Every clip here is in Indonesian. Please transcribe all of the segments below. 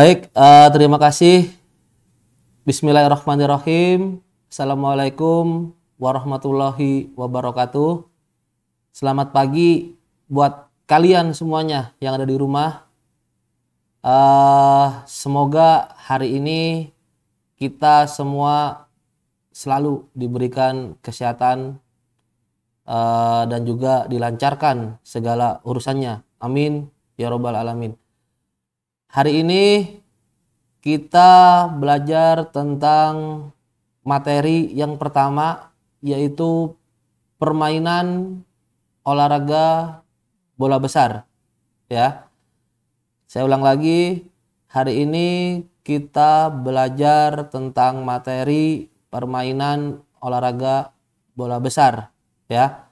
Baik, uh, terima kasih. Bismillahirrahmanirrahim. Assalamualaikum warahmatullahi wabarakatuh. Selamat pagi buat kalian semuanya yang ada di rumah. Uh, semoga hari ini kita semua selalu diberikan kesehatan uh, dan juga dilancarkan segala urusannya. Amin ya robbal alamin. Hari ini kita belajar tentang materi yang pertama yaitu permainan olahraga bola besar ya. Saya ulang lagi, hari ini kita belajar tentang materi permainan olahraga bola besar ya.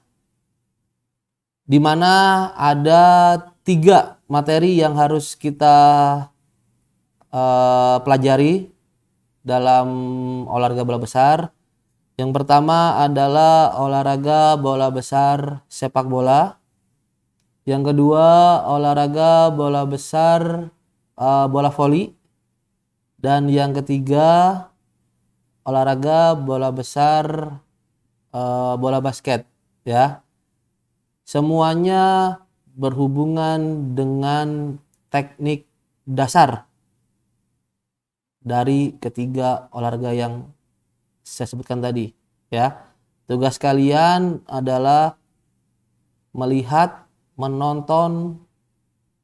Di mana ada tiga materi yang harus kita uh, pelajari dalam olahraga bola besar. Yang pertama adalah olahraga bola besar sepak bola. Yang kedua olahraga bola besar uh, bola voli. Dan yang ketiga olahraga bola besar uh, bola basket ya. Semuanya berhubungan dengan teknik dasar dari ketiga olahraga yang saya sebutkan tadi ya. Tugas kalian adalah melihat, menonton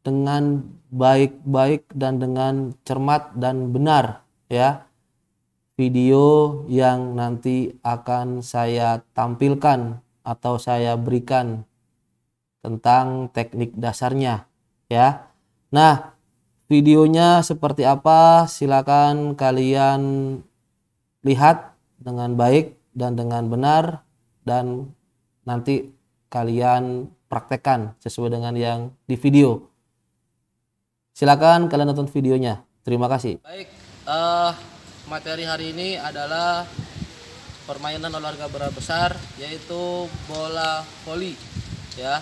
dengan baik-baik dan dengan cermat dan benar ya. Video yang nanti akan saya tampilkan atau saya berikan tentang teknik dasarnya ya. Nah, videonya seperti apa silakan kalian lihat dengan baik dan dengan benar dan nanti kalian praktekkan sesuai dengan yang di video. Silakan kalian nonton videonya. Terima kasih. Baik, uh, materi hari ini adalah permainan olahraga berat besar yaitu bola voli ya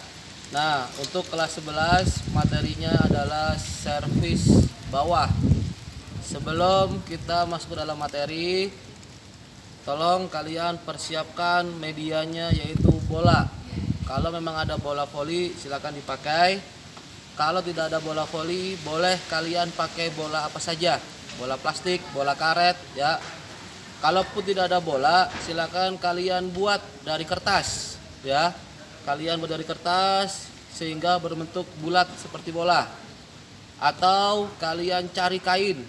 Nah, untuk kelas 11 materinya adalah servis bawah. Sebelum kita masuk ke dalam materi, tolong kalian persiapkan medianya yaitu bola. Kalau memang ada bola voli, silakan dipakai. Kalau tidak ada bola voli, boleh kalian pakai bola apa saja. Bola plastik, bola karet, ya. Kalaupun tidak ada bola, silakan kalian buat dari kertas, ya kalian buat dari kertas sehingga berbentuk bulat seperti bola atau kalian cari kain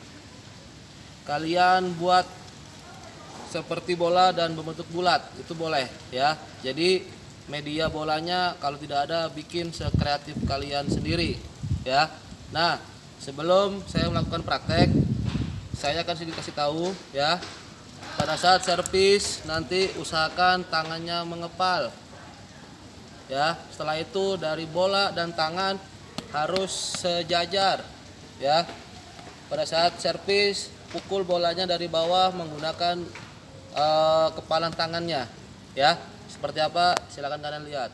kalian buat seperti bola dan berbentuk bulat itu boleh ya jadi media bolanya kalau tidak ada bikin sekreatif kalian sendiri ya nah sebelum saya melakukan praktek saya akan sedikit kasih tahu ya pada saat servis nanti usahakan tangannya mengepal ya setelah itu dari bola dan tangan harus sejajar ya pada saat servis pukul bolanya dari bawah menggunakan uh, kepalan tangannya ya seperti apa silakan kalian lihat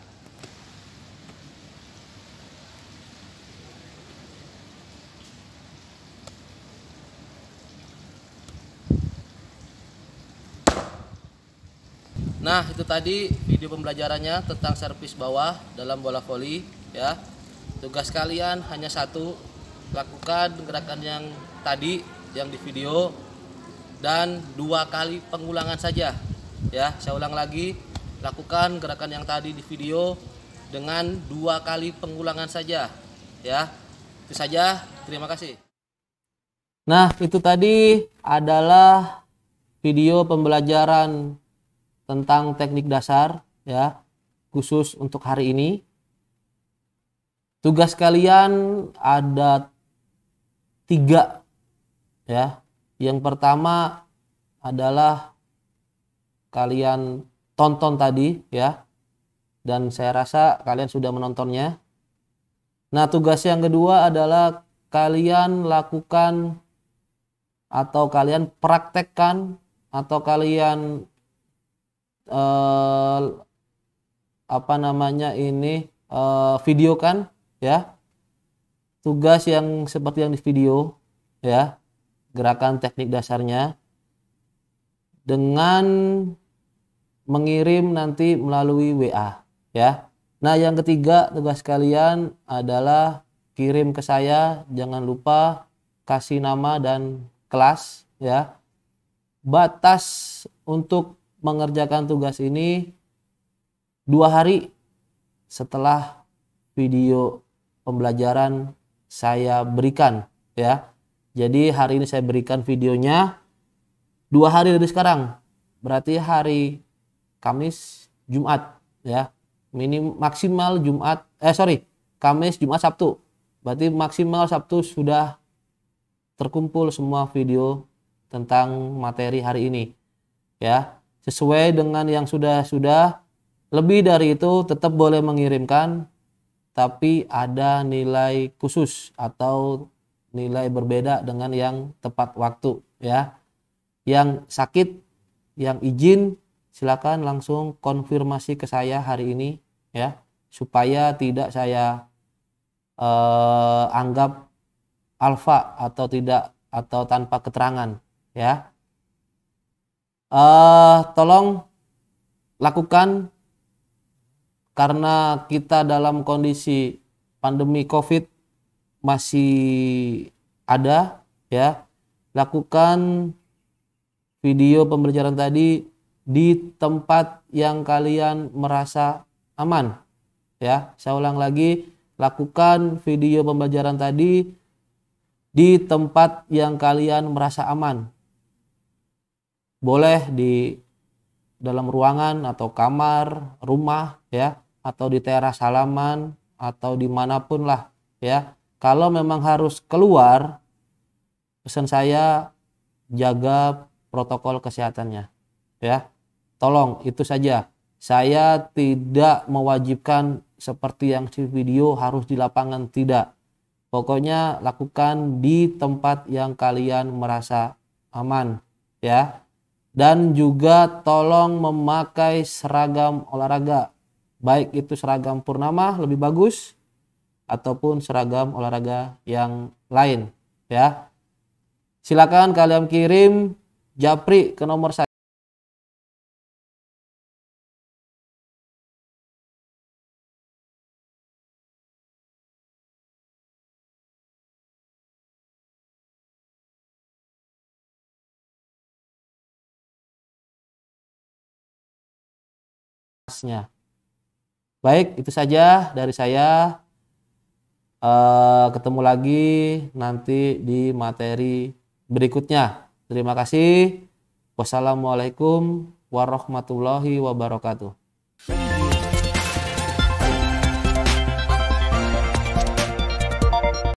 Nah, itu tadi video pembelajarannya tentang servis bawah dalam bola voli ya. Tugas kalian hanya satu, lakukan gerakan yang tadi yang di video dan dua kali pengulangan saja. Ya, saya ulang lagi, lakukan gerakan yang tadi di video dengan dua kali pengulangan saja. Ya. Itu saja, terima kasih. Nah, itu tadi adalah video pembelajaran tentang teknik dasar ya khusus untuk hari ini. Tugas kalian ada tiga ya. Yang pertama adalah kalian tonton tadi ya dan saya rasa kalian sudah menontonnya. Nah, tugas yang kedua adalah kalian lakukan atau kalian praktekkan atau kalian eh, apa namanya ini eh, video kan ya tugas yang seperti yang di video ya gerakan teknik dasarnya dengan mengirim nanti melalui WA ya. Nah, yang ketiga tugas kalian adalah kirim ke saya, jangan lupa kasih nama dan kelas ya. Batas untuk mengerjakan tugas ini dua hari setelah video pembelajaran saya berikan ya. Jadi hari ini saya berikan videonya dua hari dari sekarang. Berarti hari Kamis, Jumat ya. Minim maksimal Jumat eh sorry Kamis, Jumat, Sabtu. Berarti maksimal Sabtu sudah terkumpul semua video tentang materi hari ini ya sesuai dengan yang sudah-sudah. Lebih dari itu tetap boleh mengirimkan tapi ada nilai khusus atau nilai berbeda dengan yang tepat waktu ya. Yang sakit, yang izin silakan langsung konfirmasi ke saya hari ini ya supaya tidak saya eh, anggap alfa atau tidak atau tanpa keterangan ya uh, tolong lakukan karena kita dalam kondisi pandemi COVID masih ada ya lakukan video pembelajaran tadi di tempat yang kalian merasa aman ya saya ulang lagi lakukan video pembelajaran tadi di tempat yang kalian merasa aman boleh di dalam ruangan atau kamar, rumah ya, atau di teras halaman atau dimanapun lah ya. Kalau memang harus keluar, pesan saya jaga protokol kesehatannya ya. Tolong itu saja. Saya tidak mewajibkan seperti yang di video harus di lapangan tidak. Pokoknya lakukan di tempat yang kalian merasa aman ya dan juga tolong memakai seragam olahraga baik itu seragam purnama lebih bagus ataupun seragam olahraga yang lain ya silakan kalian kirim Japri ke nomor saya Baik, itu saja dari saya. Eh, ketemu lagi nanti di materi berikutnya. Terima kasih. Wassalamualaikum warahmatullahi wabarakatuh.